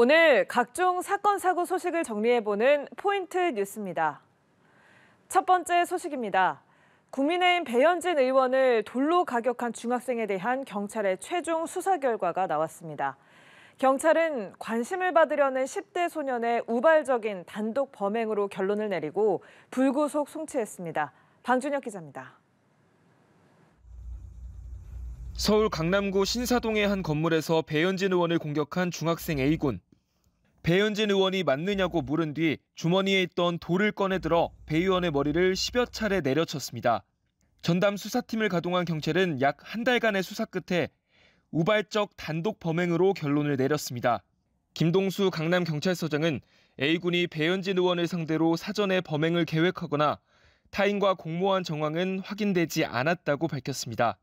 오늘 각종 사건 사고 소식을 정리해보는 포인트 뉴스입니다. 첫 번째 소식입니다. 국민의힘 배현진 의원을 돌로 가격한 중학생에 대한 경찰의 최종 수사 결과가 나왔습니다. 경찰은 관심을 받으려는 10대 소년의 우발적인 단독 범행으로 결론을 내리고 불구속 송치했습니다. 방준혁 기자입니다. 서울 강남구 신사동의 한 건물에서 배현진 의원을 공격한 중학생 A군. 배현진 의원이 맞느냐고 물은 뒤 주머니에 있던 돌을 꺼내 들어 배 의원의 머리를 10여 차례 내려쳤습니다. 전담 수사팀을 가동한 경찰은 약 한 달간의 수사 끝에 우발적 단독 범행으로 결론을 내렸습니다. 김동수 강남경찰서장은 A군이 배현진 의원을 상대로 사전에 범행을 계획하거나 타인과 공모한 정황은 확인되지 않았다고 밝혔습니다.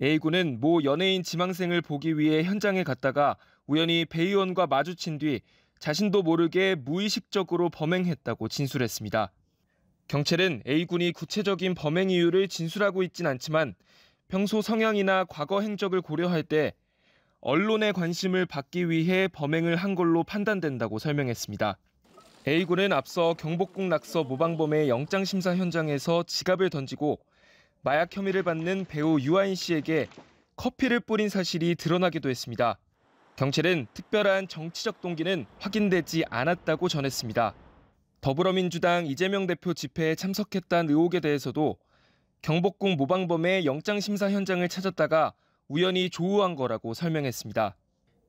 A군은 모 연예인 지망생을 보기 위해 현장에 갔다가 우연히 배 의원과 마주친 뒤 자신도 모르게 무의식적으로 범행했다고 진술했습니다. 경찰은 A군이 구체적인 범행 이유를 진술하고 있진 않지만 평소 성향이나 과거 행적을 고려할 때 언론의 관심을 받기 위해 범행을 한 걸로 판단된다고 설명했습니다. A군은 앞서 경복궁 낙서 모방범의 영장심사 현장에서 지갑을 던지고 마약 혐의를 받는 배우 유아인 씨에게 커피를 뿌린 사실이 드러나기도 했습니다. 경찰은 특별한 정치적 동기는 확인되지 않았다고 전했습니다. 더불어민주당 이재명 대표 집회에 참석했다는 의혹에 대해서도 경복궁 모방범의 영장심사 현장을 찾았다가 우연히 조우한 거라고 설명했습니다.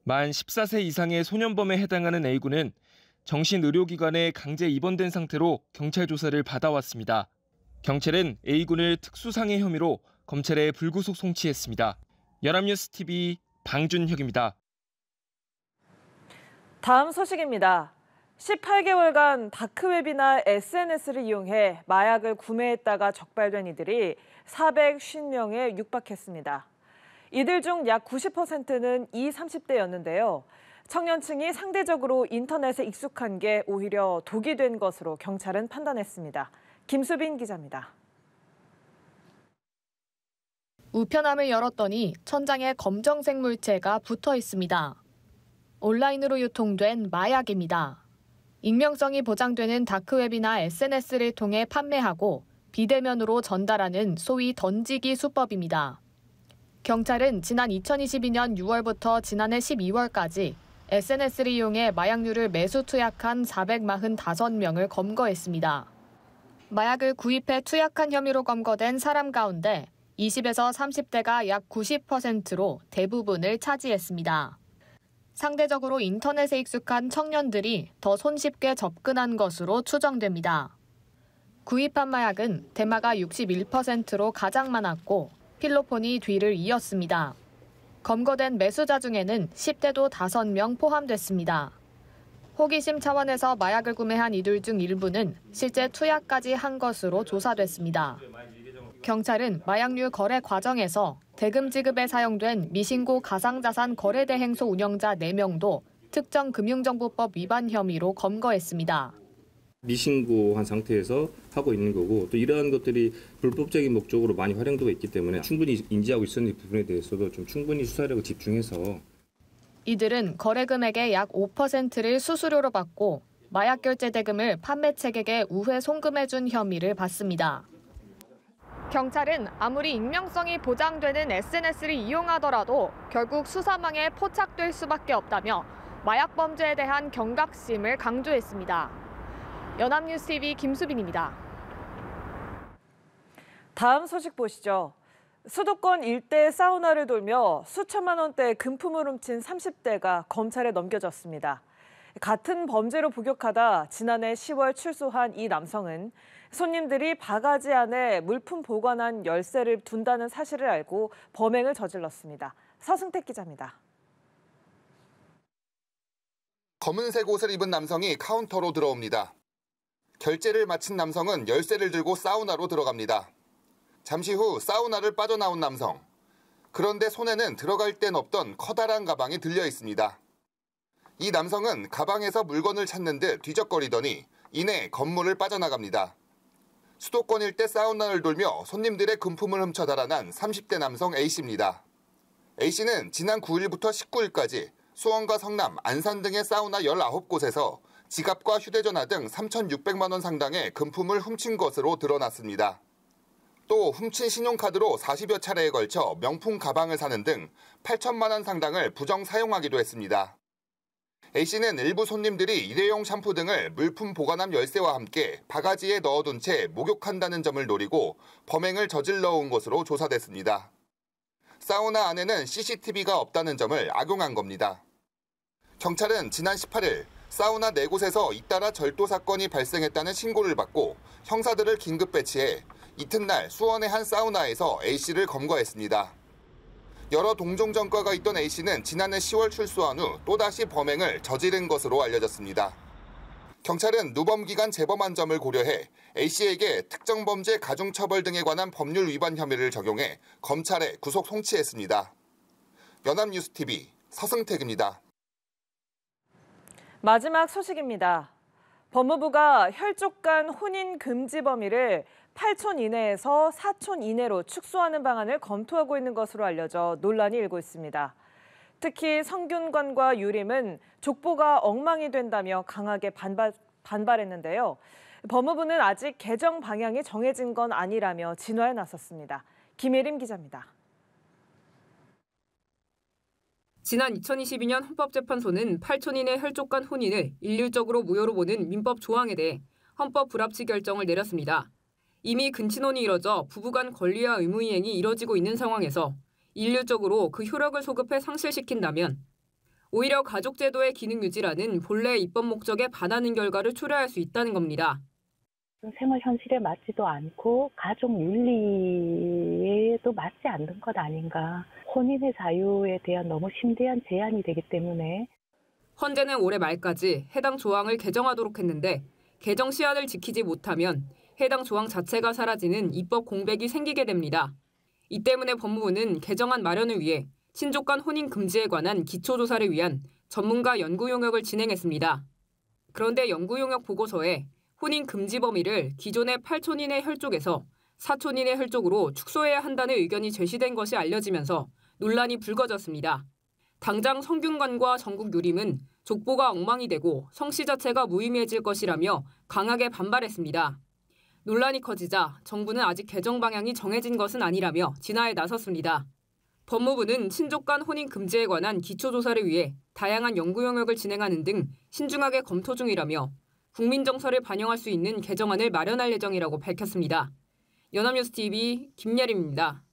만 14세 이상의 소년범에 해당하는 A군은 정신의료기관에 강제 입원된 상태로 경찰 조사를 받아왔습니다. 경찰은 A군을 특수상해 혐의로 검찰에 불구속 송치했습니다. 연합뉴스TV 방준혁입니다. 다음 소식입니다. 18개월간 다크웹이나 SNS를 이용해 마약을 구매했다가 적발된 이들이 450명에 육박했습니다. 이들 중 약 90%는 이 30대였는데요. 청년층이 상대적으로 인터넷에 익숙한 게 오히려 독이 된 것으로 경찰은 판단했습니다. 김수빈 기자입니다. 우편함을 열었더니 천장에 검정색 물체가 붙어 있습니다. 온라인으로 유통된 마약입니다. 익명성이 보장되는 다크웹이나 SNS를 통해 판매하고 비대면으로 전달하는 소위 던지기 수법입니다. 경찰은 지난 2022년 6월부터 지난해 12월까지 SNS를 이용해 마약류를 매수 투약한 445명을 검거했습니다. 마약을 구입해 투약한 혐의로 검거된 사람 가운데 20에서 30대가 약 90%로 대부분을 차지했습니다. 상대적으로 인터넷에 익숙한 청년들이 더 손쉽게 접근한 것으로 추정됩니다. 구입한 마약은 대마가 61%로 가장 많았고 필로폰이 뒤를 이었습니다. 검거된 매수자 중에는 10대도 5명 포함됐습니다. 호기심 차원에서 마약을 구매한 이들 중 일부는 실제 투약까지 한 것으로 조사됐습니다. 경찰은 마약류 거래 과정에서 대금 지급에 사용된 미신고 가상자산 거래대행소 운영자 4명도 특정 금융정보법 위반 혐의로 검거했습니다. 미신고한 상태에서 하고 있는 거고 또 이러한 것들이 불법적인 목적으로 많이 활용되고 있기 때문에 충분히 인지하고 있었는 부분에 대해서도 좀 충분히 수사력을 집중해서 이들은 거래 금액의 약 5%를 수수료로 받고 마약 결제 대금을 판매책에 우회 송금해 준 혐의를 받습니다. 경찰은 아무리 익명성이 보장되는 SNS를 이용하더라도 결국 수사망에 포착될 수밖에 없다며 마약 범죄에 대한 경각심을 강조했습니다. 연합뉴스TV 김수빈입니다. 다음 소식 보시죠. 수도권 일대 사우나를 돌며 수천만 원대 금품을 훔친 30대가 검찰에 넘겨졌습니다. 같은 범죄로 복역하다 지난해 10월 출소한 이 남성은 손님들이 바가지 안에 물품 보관한 열쇠를 둔다는 사실을 알고 범행을 저질렀습니다. 서승택 기자입니다. 검은색 옷을 입은 남성이 카운터로 들어옵니다. 결제를 마친 남성은 열쇠를 들고 사우나로 들어갑니다. 잠시 후 사우나를 빠져나온 남성. 그런데 손에는 들어갈 땐 없던 커다란 가방이 들려 있습니다. 이 남성은 가방에서 물건을 찾는 듯 뒤적거리더니 이내 건물을 빠져나갑니다. 수도권일 대 사우나를 돌며 손님들의 금품을 훔쳐 달아난 30대 남성 A씨입니다. A씨는 지난 9일부터 19일까지 수원과 성남, 안산 등의 사우나 19곳에서 지갑과 휴대전화 등 3,600만 원 상당의 금품을 훔친 것으로 드러났습니다. 또 훔친 신용카드로 40여 차례에 걸쳐 명품 가방을 사는 등 8천만 원 상당을 부정 사용하기도 했습니다. A씨는 일부 손님들이 일회용 샴푸 등을 물품 보관함 열쇠와 함께 바가지에 넣어둔 채 목욕한다는 점을 노리고 범행을 저질러 온 것으로 조사됐습니다. 사우나 안에는 CCTV가 없다는 점을 악용한 겁니다. 경찰은 지난 18일 사우나 4곳에서 잇따라 절도 사건이 발생했다는 신고를 받고 형사들을 긴급 배치해 이튿날 수원의 한 사우나에서 A씨를 검거했습니다. 여러 동종 전과가 있던 A씨는 지난해 10월 출소한 후 또다시 범행을 저지른 것으로 알려졌습니다. 경찰은 누범 기간 재범한 점을 고려해 A씨에게 특정 범죄 가중처벌 등에 관한 법률 위반 혐의를 적용해 검찰에 구속 송치했습니다. 연합뉴스TV 서승택입니다. 마지막 소식입니다. 법무부가 혈족 간 혼인 금지 범위를 8촌 이내에서 4촌 이내로 축소하는 방안을 검토하고 있는 것으로 알려져 논란이 일고 있습니다. 특히 성균관과 유림은 족보가 엉망이 된다며 강하게 반발, 반발했는데요. 법무부는 아직 개정 방향이 정해진 건 아니라며 진화에 나섰습니다. 김예림 기자입니다. 지난 2022년 헌법재판소는 8촌 이내 혈족간 혼인을 일률적으로 무효로 보는 민법 조항에 대해 헌법 불합치 결정을 내렸습니다. 이미 근친혼이 이뤄져 부부간 권리와 의무이행이 이뤄지고 있는 상황에서 인류적으로 그 효력을 소급해 상실시킨다면 오히려 가족제도의 기능 유지라는 본래 입법 목적에 반하는 결과를 초래할 수 있다는 겁니다. 생활 현실에 맞지도 않고 가족 윤리에도 맞지 않는 것 아닌가. 혼인의 자유에 대한 너무 심대한 제한이 되기 때문에. 헌재는 올해 말까지 해당 조항을 개정하도록 했는데 개정 시한을 지키지 못하면 해당 조항 자체가 사라지는 입법 공백이 생기게 됩니다. 이 때문에 법무부는 개정안 마련을 위해 친족간 혼인 금지에 관한 기초조사를 위한 전문가 연구 용역을 진행했습니다. 그런데 연구 용역 보고서에 혼인 금지 범위를 기존의 8촌인의 혈족에서 4촌인의 혈족으로 축소해야 한다는 의견이 제시된 것이 알려지면서 논란이 불거졌습니다. 당장 성균관과 전국 유림은 족보가 엉망이 되고 성씨 자체가 무의미해질 것이라며 강하게 반발했습니다. 논란이 커지자 정부는 아직 개정 방향이 정해진 것은 아니라며 진화에 나섰습니다. 법무부는 친족 간 혼인 금지에 관한 기초조사를 위해 다양한 연구 영역을 진행하는 등 신중하게 검토 중이라며 국민 정서를 반영할 수 있는 개정안을 마련할 예정이라고 밝혔습니다. 연합뉴스TV 김예림입니다.